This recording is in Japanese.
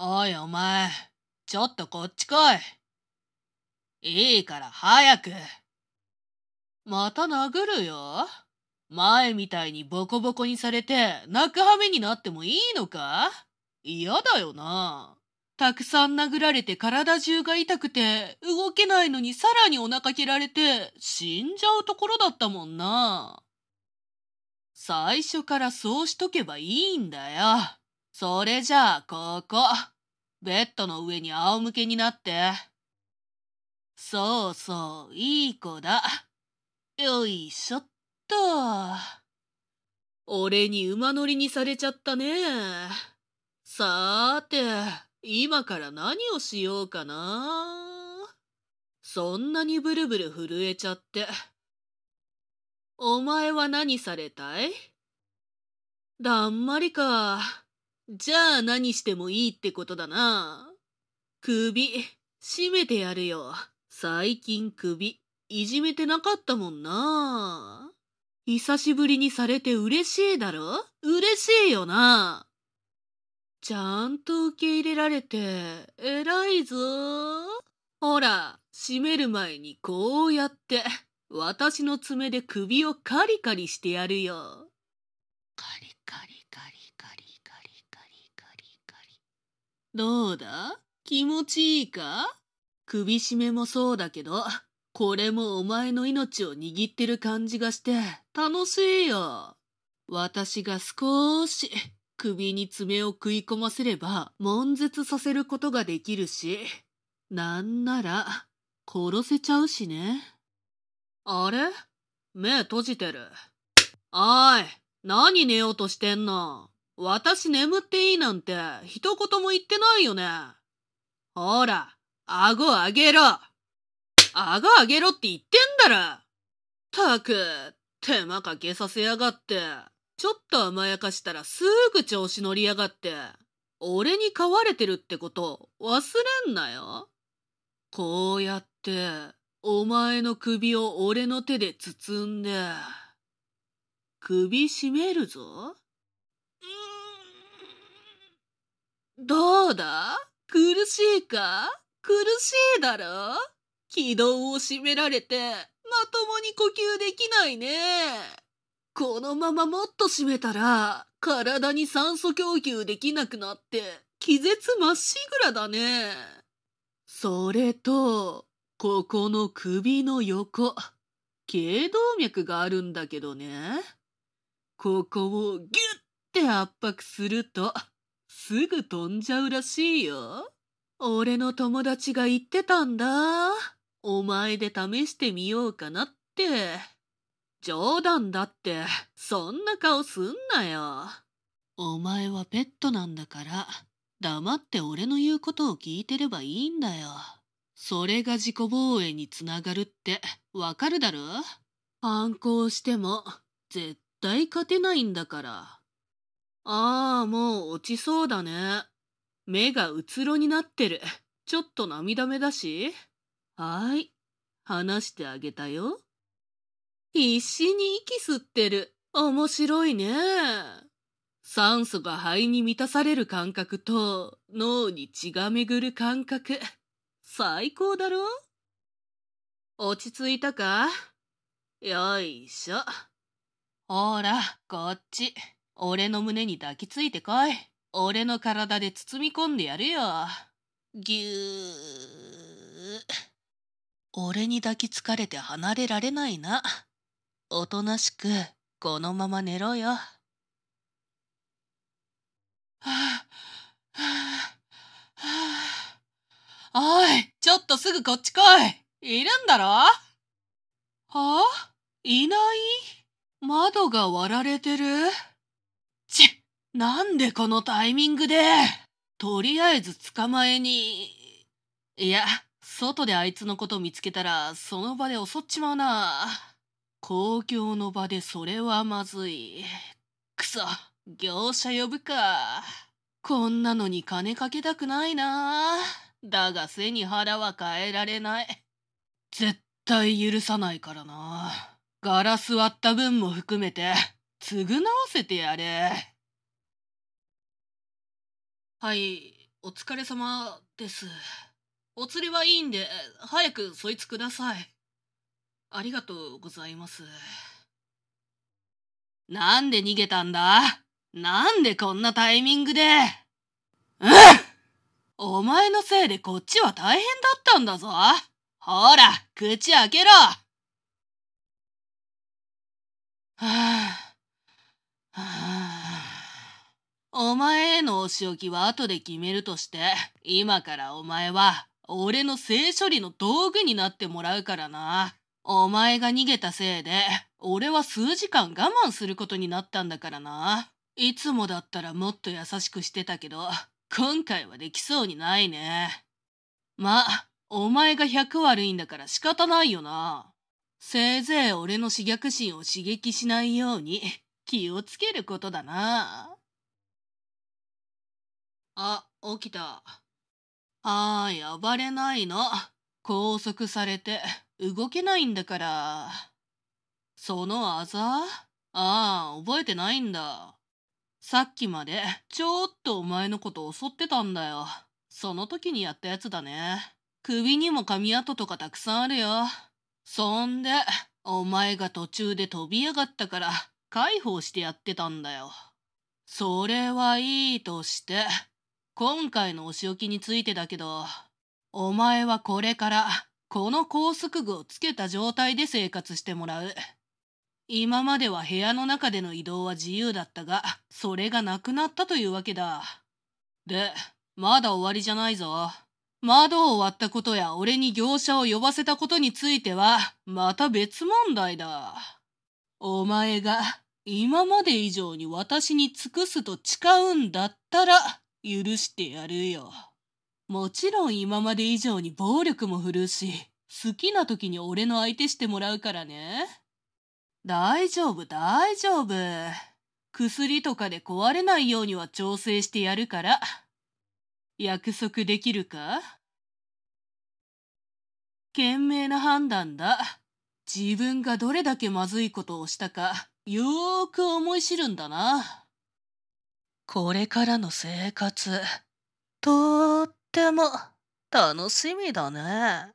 おいお前、ちょっとこっち来い。いいから早く。また殴るよ。前みたいにボコボコにされて泣く羽目になってもいいのか嫌だよな。たくさん殴られて体中が痛くて動けないのにさらにお腹蹴られて死んじゃうところだったもんな。最初からそうしとけばいいんだよ。それじゃあ、ここ。ベッドの上に仰向けになって。そうそう、いい子だ。よいしょっと。俺に馬乗りにされちゃったね。さーて、今から何をしようかな。そんなにブルブル震えちゃって。お前は何されたいだんまりか。じゃあ何してもいいってことだな。首、締めてやるよ。最近首、いじめてなかったもんな。久しぶりにされて嬉しいだろ嬉しいよな。ちゃんと受け入れられて、偉いぞ。ほら、閉める前にこうやって、私の爪で首をカリカリしてやるよ。どうだ気持ちいいか首絞めもそうだけど、これもお前の命を握ってる感じがして、楽しいよ。私が少し、首に爪を食い込ませれば、悶絶させることができるし、なんなら、殺せちゃうしね。あれ目閉じてる。おい、何寝ようとしてんの私眠っていいなんて一言も言ってないよね。ほら、顎上げろ。顎上げろって言ってんだろ。たく、手間かけさせやがって。ちょっと甘やかしたらすぐ調子乗りやがって。俺に飼われてるってこと忘れんなよ。こうやって、お前の首を俺の手で包んで、首絞めるぞ。うんどうだ苦しいか苦しいだろ軌道を締められて、まともに呼吸できないね。このままもっと締めたら、体に酸素供給できなくなって、気絶まっしぐらだね。それと、ここの首の横、頸動脈があるんだけどね。ここをギュッて圧迫すると、すぐ飛んじゃうらしいよ。俺の友達が言ってたんだ。お前で試してみようかなって。冗談だって、そんな顔すんなよ。お前はペットなんだから、黙って俺の言うことを聞いてればいいんだよ。それが自己防衛につながるってわかるだろ反抗しても絶対勝てないんだから。ああ、もう落ちそうだね。目がうつろになってる。ちょっと涙目だし。はい。話してあげたよ。必死に息吸ってる。面白いね。酸素が肺に満たされる感覚と脳に血が巡る感覚。最高だろ落ち着いたかよいしょ。ほら、こっち。俺の胸に抱きついてこい。俺の体で包み込んでやるよ。ぎゅー。俺に抱きつかれて離れられないな。おとなしく、このまま寝ろよ。はあ、はあ、はあ。おい、ちょっとすぐこっち来い。いるんだろはあいない窓が割られてるなんでこのタイミングでとりあえず捕まえに。いや、外であいつのこと見つけたら、その場で襲っちまうな。公共の場でそれはまずい。くそ、業者呼ぶか。こんなのに金かけたくないな。だが背に腹は変えられない。絶対許さないからな。ガラス割った分も含めて、償わせてやれ。はい、お疲れ様です。お釣りはいいんで、早くそいつください。ありがとうございます。なんで逃げたんだなんでこんなタイミングでうんお前のせいでこっちは大変だったんだぞほら、口開けろはぁ、あ、はぁ、あ、お前へのお仕置きは後で決めるとして、今からお前は、俺の性処理の道具になってもらうからな。お前が逃げたせいで、俺は数時間我慢することになったんだからな。いつもだったらもっと優しくしてたけど、今回はできそうにないね。ま、お前が100悪いんだから仕方ないよな。せいぜい俺の刺激心を刺激しないように気をつけることだな。あ、起きた。ああ、やばれないの。拘束されて、動けないんだから。そのあざああ、覚えてないんだ。さっきまで、ちょっとお前のこと襲ってたんだよ。その時にやったやつだね。首にも髪跡とかたくさんあるよ。そんで、お前が途中で飛び上がったから、解放してやってたんだよ。それはいいとして、今回のお仕置きについてだけど、お前はこれから、この拘束具をつけた状態で生活してもらう。今までは部屋の中での移動は自由だったが、それがなくなったというわけだ。で、まだ終わりじゃないぞ。窓を割ったことや俺に業者を呼ばせたことについては、また別問題だ。お前が今まで以上に私に尽くすと誓うんだったら、許してやるよ。もちろん今まで以上に暴力も振るうし、好きな時に俺の相手してもらうからね。大丈夫、大丈夫。薬とかで壊れないようには調整してやるから。約束できるか賢明な判断だ。自分がどれだけまずいことをしたか、よーく思い知るんだな。これからの生活とっても楽しみだね。